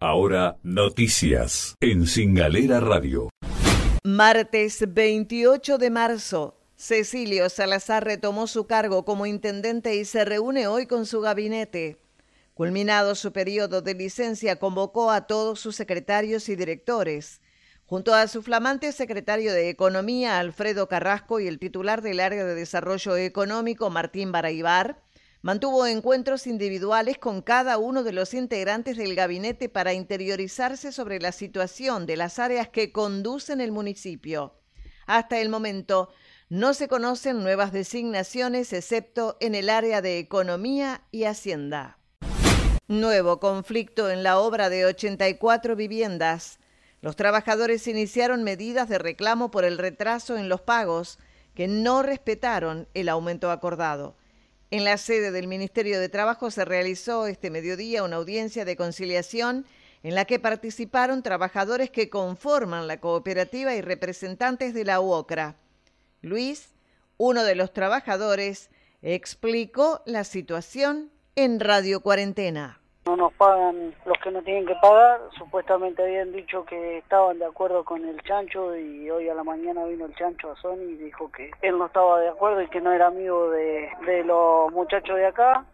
Ahora, noticias en Singalera Radio. Martes 28 de marzo, Cecilio Salazar retomó su cargo como intendente y se reúne hoy con su gabinete. Culminado su periodo de licencia, convocó a todos sus secretarios y directores. Junto a su flamante secretario de Economía, Alfredo Carrasco, y el titular del área de Desarrollo Económico, Martín Baraibar, Mantuvo encuentros individuales con cada uno de los integrantes del gabinete para interiorizarse sobre la situación de las áreas que conducen el municipio. Hasta el momento, no se conocen nuevas designaciones excepto en el área de Economía y Hacienda. Nuevo conflicto en la obra de 84 viviendas. Los trabajadores iniciaron medidas de reclamo por el retraso en los pagos, que no respetaron el aumento acordado. En la sede del Ministerio de Trabajo se realizó este mediodía una audiencia de conciliación en la que participaron trabajadores que conforman la cooperativa y representantes de la UOCRA. Luis, uno de los trabajadores, explicó la situación en Radio Cuarentena. No nos pagan los que no tienen que pagar. Supuestamente habían dicho que estaban de acuerdo con el chancho y hoy a la mañana vino el chancho a Sony y dijo que él no estaba de acuerdo y que no era amigo de, de los muchachos de acá.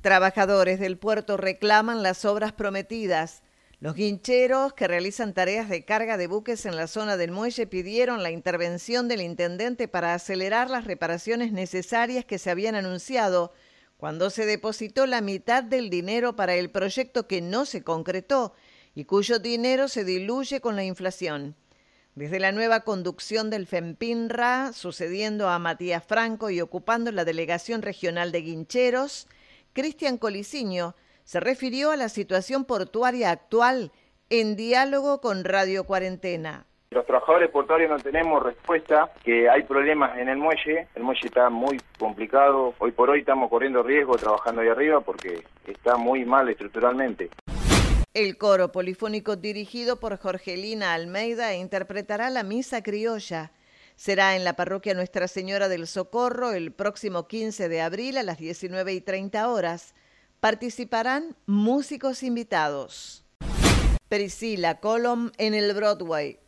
Trabajadores del puerto reclaman las obras prometidas. Los guincheros que realizan tareas de carga de buques en la zona del muelle pidieron la intervención del intendente para acelerar las reparaciones necesarias que se habían anunciado cuando se depositó la mitad del dinero para el proyecto que no se concretó y cuyo dinero se diluye con la inflación. Desde la nueva conducción del FEMPINRA, sucediendo a Matías Franco y ocupando la delegación regional de Guincheros, Cristian Coliciño se refirió a la situación portuaria actual en diálogo con Radio Cuarentena. Los trabajadores portuarios no tenemos respuesta, que hay problemas en el muelle, el muelle está muy complicado, hoy por hoy estamos corriendo riesgo trabajando ahí arriba porque está muy mal estructuralmente. El coro polifónico dirigido por Jorgelina Almeida interpretará la misa criolla. Será en la parroquia Nuestra Señora del Socorro el próximo 15 de abril a las 19 y 30 horas. Participarán músicos invitados. Priscila Colom en el Broadway,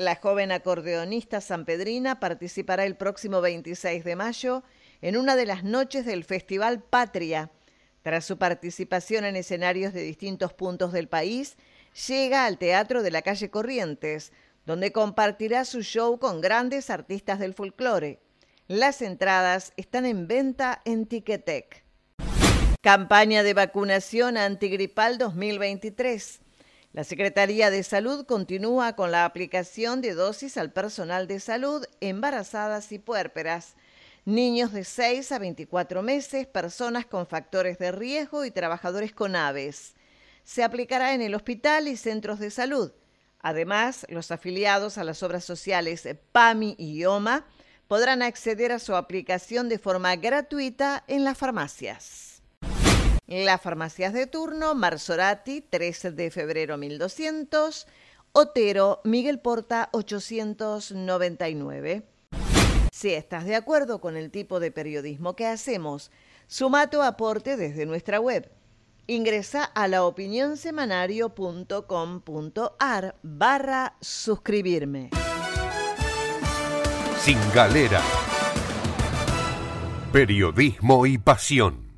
la joven acordeonista sanpedrina participará el próximo 26 de mayo en una de las noches del Festival Patria. Tras su participación en escenarios de distintos puntos del país, llega al Teatro de la Calle Corrientes, donde compartirá su show con grandes artistas del folclore. Las entradas están en venta en Ticketek. Campaña de vacunación antigripal 2023. La Secretaría de Salud continúa con la aplicación de dosis al personal de salud, embarazadas y puérperas, niños de 6 a 24 meses, personas con factores de riesgo y trabajadores con aves. Se aplicará en el hospital y centros de salud. Además, los afiliados a las obras sociales PAMI y OMA podrán acceder a su aplicación de forma gratuita en las farmacias. Las farmacias de turno, Marzorati, 13 de febrero 1200, Otero, Miguel Porta, 899. Si estás de acuerdo con el tipo de periodismo que hacemos, suma tu aporte desde nuestra web. Ingresa a laopinionsemanario.com.ar barra suscribirme. Sin galera. Periodismo y pasión.